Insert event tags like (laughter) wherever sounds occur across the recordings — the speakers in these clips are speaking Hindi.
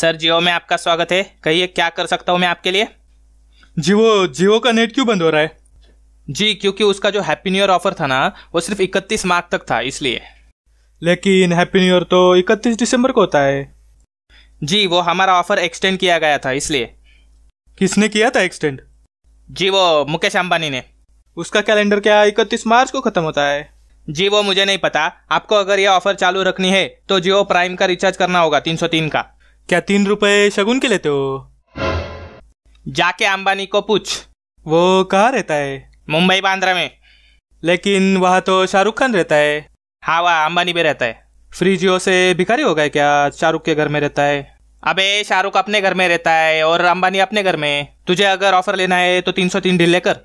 सर जियो में आपका स्वागत है कहिए क्या कर सकता हूँ मैं आपके लिए वो जियो का नेट क्यों बंद हो रहा है जी क्योंकि उसका जो हैप्पी न्यू ईयर ऑफर था ना वो सिर्फ इकतीस मार्च तक था इसलिए लेकिन हैप्पी न्यू ईयर तो इकतीस दिसंबर को होता है जी वो हमारा ऑफर एक्सटेंड किया गया था इसलिए किसने किया था एक्सटेंड जी वो मुकेश अंबानी ने उसका कैलेंडर क्या इकतीस मार्च को खत्म होता है जी वो मुझे नहीं पता आपको अगर यह ऑफर चालू रखनी है तो जियो प्राइम का रिचार्ज करना होगा तीन का क्या तीन रुपए शगुन के लेते हो जाके अंबानी को पूछ वो कहाँ रहता है मुंबई बांद्रा में लेकिन वहाँ तो शाहरुख खान रहता है हाँ वह अंबानी में रहता है फ्री जियो से भिखारी हो गए क्या शाहरुख के घर में रहता है अबे शाहरुख अपने घर में रहता है और अंबानी अपने घर में तुझे अगर ऑफर लेना है तो तीन सौ तीन ढीले कर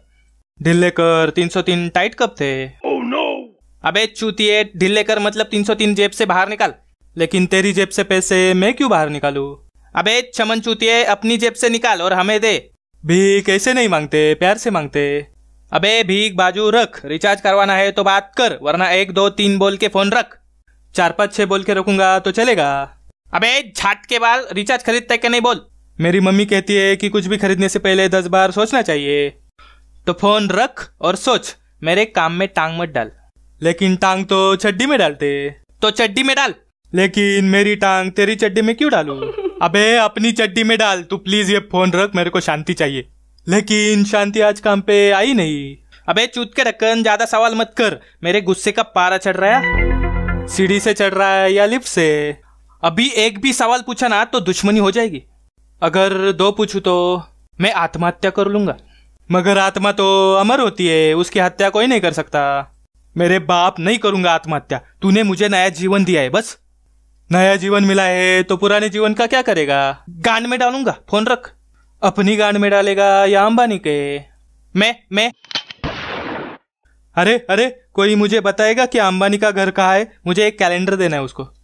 ढीले कर तीन सौ तीन टाइट कब थे oh, no. अबे चूतिए ढीले कर मतलब तीन सौ तीन जेब से बाहर निकाल लेकिन तेरी जेब से पैसे मैं क्यों बाहर निकालू अबे चमन चूतिए अपनी जेब से निकाल और हमें दे भीख ऐसे नहीं मांगते प्यार से मांगते अबे भीख बाजू रख रिचार्ज करवाना है तो बात कर वरना एक दो तीन बोल के फोन रख चार पाँच छह बोल के रखूंगा तो चलेगा अबे झाट के बाल रिचार्ज खरीदते क्या नहीं बोल मेरी मम्मी कहती है कि कुछ भी खरीदने से पहले दस बार सोचना चाहिए तो फोन रख और सोच मेरे काम में टांग मत डाल लेकिन टांग तो चड्डी में डालते तो चड्डी में डाल लेकिन मेरी टांग तेरी चड्डी में क्यों डालू (laughs) अबे अपनी चड्डी में डाल तू प्लीज ये फोन रख मेरे को शांति चाहिए लेकिन शांति आज काम पे आई नहीं अबे चूत के रखन ज्यादा सवाल मत कर मेरे गुस्से का पारा चढ़ रहा है सीढ़ी से चढ़ रहा है या लिफ्ट से अभी एक भी सवाल पूछा ना तो दुश्मनी हो जाएगी अगर दो पूछू तो मैं आत्महत्या कर लूंगा मगर आत्मा तो अमर होती है उसकी हत्या कोई नहीं कर सकता मेरे बाप नहीं करूंगा आत्महत्या तूने मुझे नया जीवन दिया है बस नया जीवन मिला है तो पुराने जीवन का क्या करेगा गांड में डालूंगा फोन रख अपनी गांड में डालेगा या अंबानी के मैं मैं अरे अरे कोई मुझे बताएगा कि अंबानी का घर कहाँ है मुझे एक कैलेंडर देना है उसको